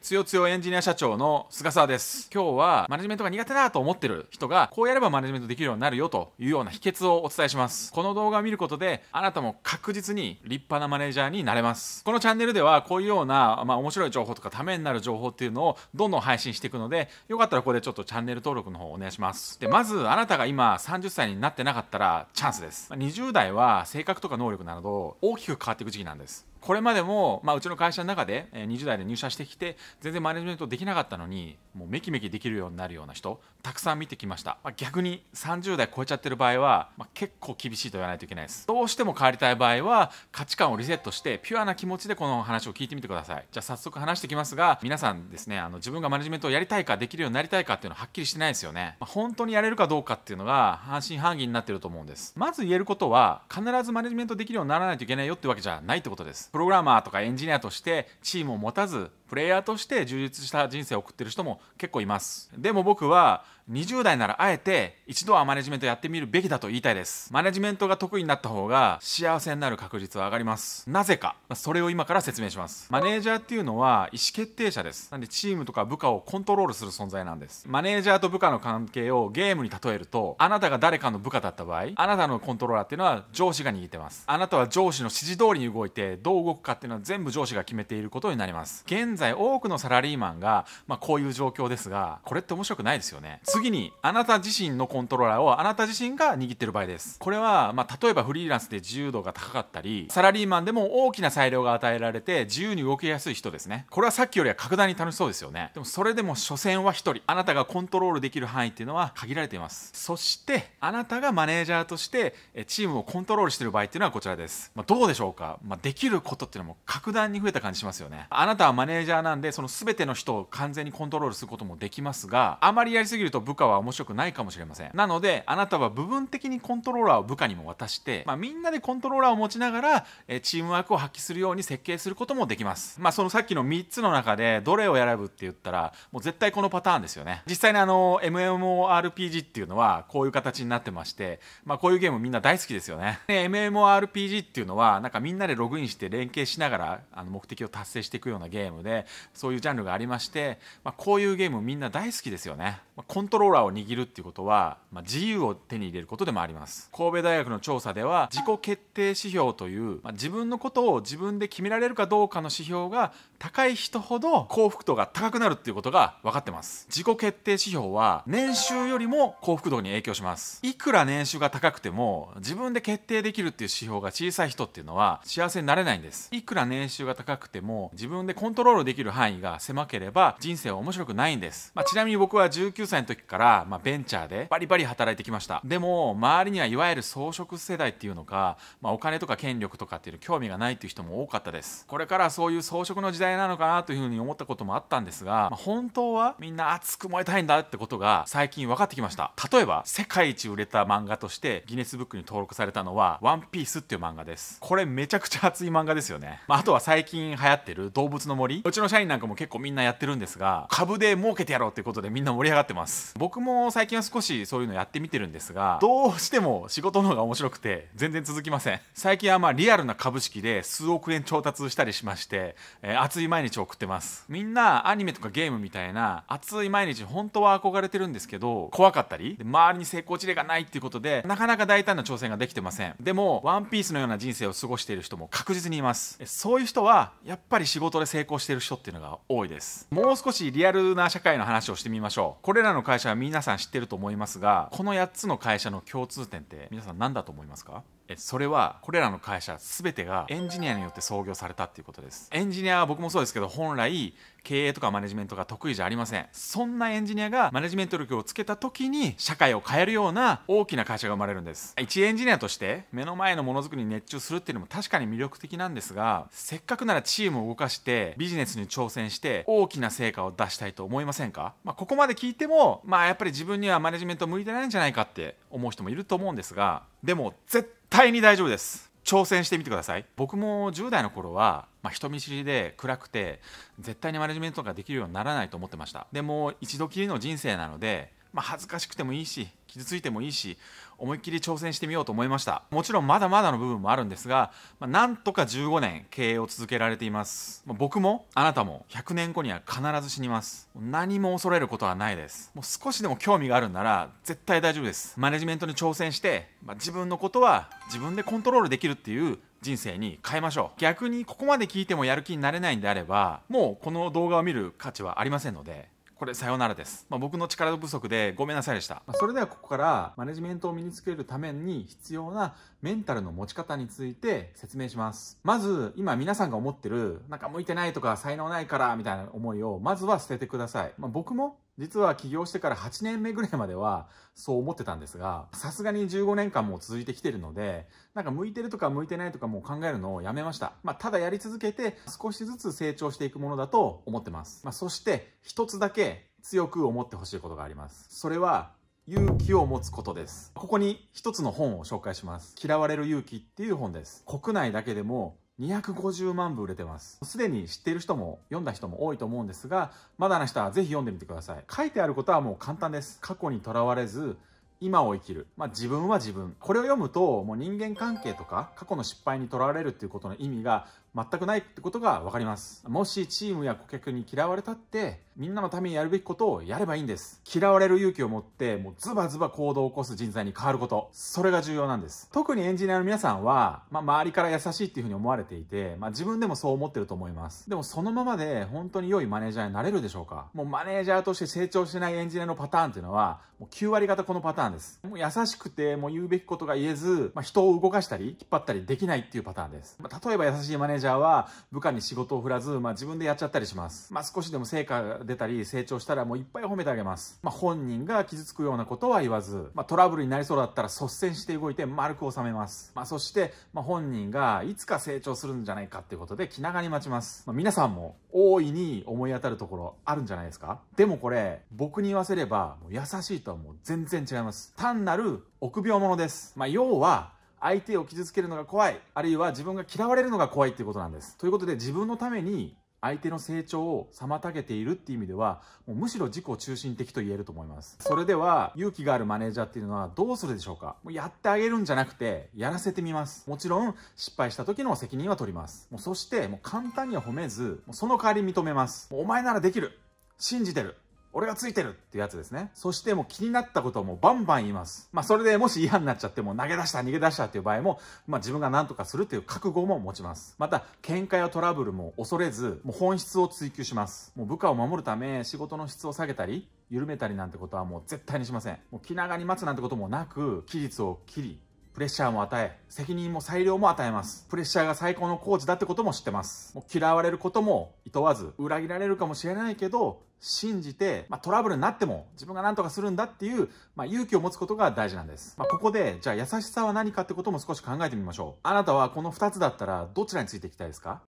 つよつよエンジニア社長の菅沢です。今日はマネジメントが苦手だと思ってる人がこうやればマネジメントできるようになるよというような秘訣をお伝えします。この動画を見ることであなたも確実に立派なマネージャーになれます。このチャンネルではこういうような、まあ、面白い情報とかためになる情報っていうのをどんどん配信していくのでよかったらここでちょっとチャンネル登録の方お願いします。で、まずあなたが今30歳になってなかったらチャンスです。20代は性格とか能力など大きく変わっていく時期なんです。これまでも、まあ、うちの会社の中で20代で入社してきて全然マネジメントできなかったのにもうめきめきできるようになるような人たくさん見てきました、まあ、逆に30代超えちゃってる場合は、まあ、結構厳しいと言わないといけないですどうしても変わりたい場合は価値観をリセットしてピュアな気持ちでこの話を聞いてみてくださいじゃあ早速話してきますが皆さんですねあの自分がマネジメントをやりたいかできるようになりたいかっていうのははっきりしてないですよね、まあ、本当にやれるかどうかっていうのが半信半疑になってると思うんですまず言えることは必ずマネジメントできるようにならないといけないよってわけじゃないってことですプログラマーとかエンジニアとしてチームを持たずプレイヤーとして充実した人生を送ってる人も結構いますでも僕は20代ならあえて一度はマネジメントやってみるべきだと言いたいですマネジメントが得意になった方が幸せになる確率は上がりますなぜかそれを今から説明しますマネージャーっていうのは意思決定者ですなんでチームとか部下をコントロールする存在なんですマネージャーと部下の関係をゲームに例えるとあなたが誰かの部下だった場合あなたのコントローラーっていうのは上司が握ってますあなたは上司の指示通りに動いてどう動くかっていうのは全部上司が決めていることになります現在多くのサラリーマンが、まあ、こういう状況ですがこれって面白くないですよね次にあなた自身のコントローラーをあなた自身が握ってる場合ですこれは、まあ、例えばフリーランスで自由度が高かったりサラリーマンでも大きな裁量が与えられて自由に動きやすい人ですねこれはさっきよりは格段に楽しそうですよねでもそれでも所詮は1人あなたがコントロールできる範囲っていうのは限られていますそしてあなたがマネージャーとしてチームをコントロールしてる場合っていうのはこちらです、まあ、どうでしょうか、まあ、できることっていうのも格段に増えた感じしますよねあなたはマネーージャーなんでその全ての人を完全にコントロールすることもできますがあまりやりすぎると部下は面白くないかもしれませんなのであなたは部分的にコントローラーを部下にも渡して、まあ、みんなでコントローラーを持ちながら、えチームワークを発揮するように設計することもできます、まあ、そのさっきの3つの中でどれを選ぶって言ったらもう絶対このパターンですよね実際にあの MMORPG っていうのはこういう形になってまして、まあ、こういうゲームみんな大好きですよねで MMORPG っていうのはなんかみんなでログインして連携しながらあの目的を達成していくようなゲームででそういうジャンルがありまして、まあ、こういうゲームみんな大好きですよね、まあ、コントローラーを握るっていうことは、まあ、自由を手に入れることでもあります神戸大学の調査では自己決定指標という、まあ、自分のことを自分で決められるかどうかの指標が高い人ほど幸福度が高くなるっていうことが分かってます自己決定指標は年収よりも幸福度に影響しますいくら年収が高くても自分で決定できるっていう指標が小さい人っていうのは幸せになれないんですいくら年収が高くても自分でコントロールロできる範囲が狭ければ人生は面白くないんです、まあ、ちなみに僕は19歳の時から、まあ、ベンチャーでバリバリ働いてきましたでも周りにはいわゆる装飾世代っていうのか、まあ、お金とか権力とかっていう興味がないっていう人も多かったですこれからそういう装飾の時代なのかなというふうに思ったこともあったんですが、まあ、本当はみんな熱く燃えたいんだってことが最近分かってきました例えば世界一売れた漫画としてギネスブックに登録されたのは「ワンピースっていう漫画ですこれめちゃくちゃ熱い漫画ですよね、まあ、あとは最近流行ってる「動物の森」うちの社員なんかも結構みんなやってるんですが株で儲けてやろうっていうことでみんな盛り上がってます僕も最近は少しそういうのやってみてるんですがどうしても仕事の方が面白くて全然続きません最近はまあリアルな株式で数億円調達したりしまして、えー、熱い毎日を送ってますみんなアニメとかゲームみたいな熱い毎日本当は憧れてるんですけど怖かったり周りに成功事例がないっていうことでなかなか大胆な挑戦ができてませんでもワンピースのような人生を過ごしている人も確実にいますそういう人はやっぱり仕事で成功してる人っていうのが多いですもう少しリアルな社会の話をしてみましょうこれらの会社は皆さん知ってると思いますがこの8つの会社の共通点って皆さん何だと思いますかそれはこれらの会社全てがエンジニアによって創業されたっていうことですエンジニアは僕もそうですけど本来経営とかマネジメントが得意じゃありませんそんなエンジニアがマネジメント力をつけた時に社会を変えるような大きな会社が生まれるんです一エンジニアとして目の前のものづくりに熱中するっていうのも確かに魅力的なんですがせっかくならチームを動かしてビジネスに挑戦して大きな成果を出したいと思いませんか、まあ、ここまで聞いてもまあやっぱり自分にはマネジメント向いてないんじゃないかって思う人もいると思うんですがでも絶対対に大丈夫です挑戦してみてください僕も10代の頃は、まあ、人見知りで暗くて絶対にマネジメントができるようにならないと思ってましたでも一度きりの人生なのでまあ、恥ずかしくてもいいし傷ついてもいいし思いっきり挑戦してみようと思いましたもちろんまだまだの部分もあるんですが、まあ、なんとか15年経営を続けられています、まあ、僕もあなたも100年後には必ず死にます何も恐れることはないですもう少しでも興味があるんなら絶対大丈夫ですマネジメントに挑戦して、まあ、自分のことは自分でコントロールできるっていう人生に変えましょう逆にここまで聞いてもやる気になれないんであればもうこの動画を見る価値はありませんのでこれさよならです、まあ、僕の力不足でごめんなさいでした、まあ、それではここからマネジメントを身につけるために必要なメンタルの持ち方について説明しますまず今皆さんが思ってるなんか向いてないとか才能ないからみたいな思いをまずは捨ててください、まあ、僕も実は起業してから8年目ぐらいまではそう思ってたんですが、さすがに15年間も続いてきてるので、なんか向いてるとか向いてないとかもう考えるのをやめました。まあ、ただやり続けて少しずつ成長していくものだと思ってます。まあ、そして一つだけ強く思ってほしいことがあります。それは、勇気を持つことです。ここに一つの本を紹介します。嫌われる勇気っていう本です。国内だけでも250万部売れてます。すでに知っている人も読んだ人も多いと思うんですが、まだな人はぜひ読んでみてください。書いてあることはもう簡単です。過去にとらわれず、今を生きる、まあ、自分は自分これを読むともう人間関係とか過去の失敗にとらわれるっていうことの意味が全くないってことが分かりますもしチームや顧客に嫌われたってみんなのためにやるべきことをやればいいんです嫌われる勇気を持ってもうズバズバ行動を起こす人材に変わることそれが重要なんです特にエンジニアの皆さんは、まあ、周りから優しいっていうふうに思われていて、まあ、自分でもそう思ってると思いますでもそのままで本当に良いマネージャーになれるでしょうかもうマネージャーとして成長しないエンジニアのパターンっていうのはもう9割方このパターンです。もう優しくて、もう言うべきことが言えず、まあ、人を動かしたり、引っ張ったりできないっていうパターンです。まあ、例えば優しいマネージャーは、部下に仕事を振らず、まあ、自分でやっちゃったりします。まあ、少しでも成果が出たり、成長したらもういっぱい褒めてあげます。まあ、本人が傷つくようなことは言わず、まあ、トラブルになりそうだったら率先して動いて丸く収めます。まあ、そして、まあ、本人がいつか成長するんじゃないかっていうことで気長に待ちます。まあ、皆さんも大いに思い当たるところあるんじゃないですかでもこれ、僕に言わせれば、もう優しいとはもう全然違います。。単なる臆病者です。まあ、要は、相手を傷つけるのが怖い、あるいは自分が嫌われるのが怖いっていうことなんです。ということで、自分のために相手の成長を妨げているっていう意味では、もうむしろ自己中心的と言えると思います。それでは、勇気があるマネージャーっていうのはどうするでしょうかもうやってあげるんじゃなくて、やらせてみます。もちろん、失敗した時の責任は取ります。もうそして、もう簡単には褒めず、もうその代わり認めます。お前ならできる信じてる俺がついてるってやつですね。そしてもう気になったこともバンバン言います。まあそれでもし嫌になっちゃっても投げ出した、逃げ出したっていう場合も、まあ自分が何とかするっていう覚悟も持ちます。また、喧嘩やトラブルも恐れず、もう本質を追求します。もう部下を守るため仕事の質を下げたり、緩めたりなんてことはもう絶対にしません。もう気長に待つなんてこともなく、期日を切り、プレッシャーも与え、責任も裁量も与えます。プレッシャーが最高のコーチだってことも知ってます。もう嫌われることも厭わず、裏切られるかもしれないけど、信じて、まあ、トラブルになっても自分が何とかするんだっていう、まあ、勇気を持つことが大事なんです。まあ、ここで、じゃあ優しさは何かってことも少し考えてみましょう。あなたはこの2つだったらどちらについていきたいですか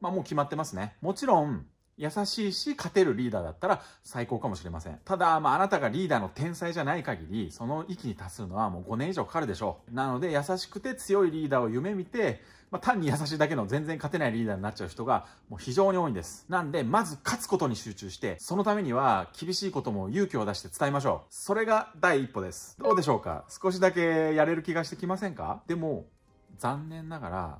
まあ、もう決まってますね。もちろん、優しいし、勝てるリーダーだったら最高かもしれません。ただ、まあ、あなたがリーダーの天才じゃない限り、その域に達するのはもう5年以上かかるでしょう。なので、優しくて強いリーダーを夢見て、まあ、単に優しいだけの全然勝てないリーダーになっちゃう人がもう非常に多いんです。なんで、まず勝つことに集中して、そのためには厳しいことも勇気を出して伝えましょう。それが第一歩です。どうでしょうか少しだけやれる気がしてきませんかでも、残念ながら、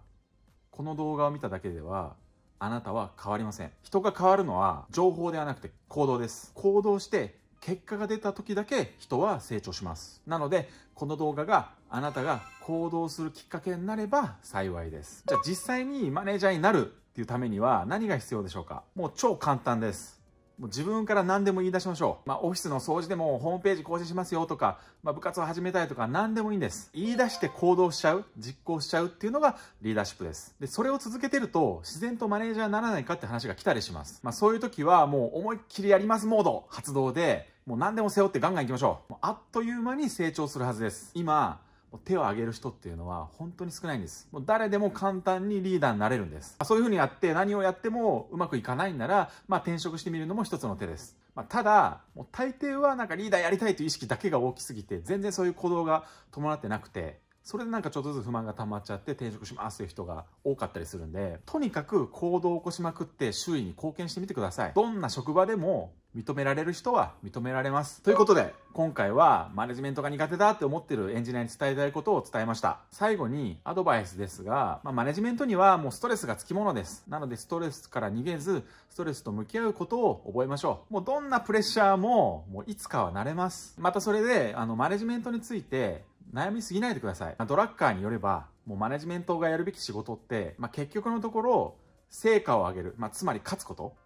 この動画を見ただけでは、あなたは変わりません。人が変わるのは情報ではなくて行動です。行動して結果が出た時だけ人は成長します。なので、この動画があなたが行動するきっかけになれば幸いです。じゃあ実際にマネージャーになるっていうためには何が必要でしょうかもう超簡単です。もう自分から何でも言い出しましょう。まあ、オフィスの掃除でもホームページ更新しますよとか、まあ、部活を始めたいとか何でもいいんです。言い出して行動しちゃう、実行しちゃうっていうのがリーダーシップです。で、それを続けてると自然とマネージャーにならないかって話が来たりします。まあ、そういう時はもう思いっきりやりますモード発動で、もう何でも背負ってガンガン行きましょう。もうあっという間に成長するはずです。今、手を挙げる人っていうのは本当に少ないんです。もう誰でも簡単にリーダーになれるんです。そういうふうにやって何をやってもうまくいかないんなら、まあ、転職してみるのも一つの手です。まあ、ただ、もう大抵はなんかリーダーやりたいという意識だけが大きすぎて、全然そういう行動が伴ってなくて、それでなんかちょっとずつ不満が溜まっちゃって転職しますという人が多かったりするんで、とにかく行動を起こしまくって周囲に貢献してみてください。どんな職場でも認められる人は認められます。ということで、今回はマネジメントが苦手だって思ってるエンジニアに伝えたいことを伝えました。最後にアドバイスですが、まあ、マネジメントにはもうストレスがつきものです。なのでストレスから逃げず、ストレスと向き合うことを覚えましょう。もうどんなプレッシャーも、もういつかは慣れます。またそれで、あの、マネジメントについて、悩みすぎないでください。ドラッカーによれば、もうマネジメントがやるべき仕事って、まあ、結局のところ、成果を上げる、まあ、つまり勝つこと、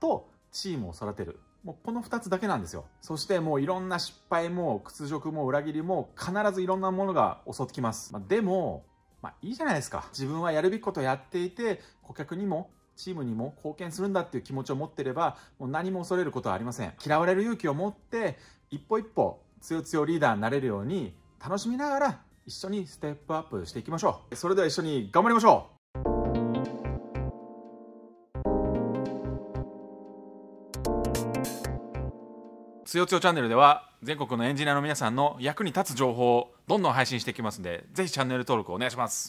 と、チームを育てる。もうこの2つだけなんですよ。そしてもういろんな失敗も、屈辱も、裏切りも、必ずいろんなものが襲ってきます。まあ、でも、まあ、いいじゃないですか。自分はやるべきことをやっていて、顧客にも、チームにも貢献するんだっていう気持ちを持ってれば、もう何も恐れることはありません。嫌われる勇気を持って、一歩一歩、強強リーダーになれるように、楽しみながら一緒にステップアップしていきましょうそれでは一緒に頑張りましょうつよつよチャンネルでは全国のエンジニアの皆さんの役に立つ情報をどんどん配信していきますのでぜひチャンネル登録お願いします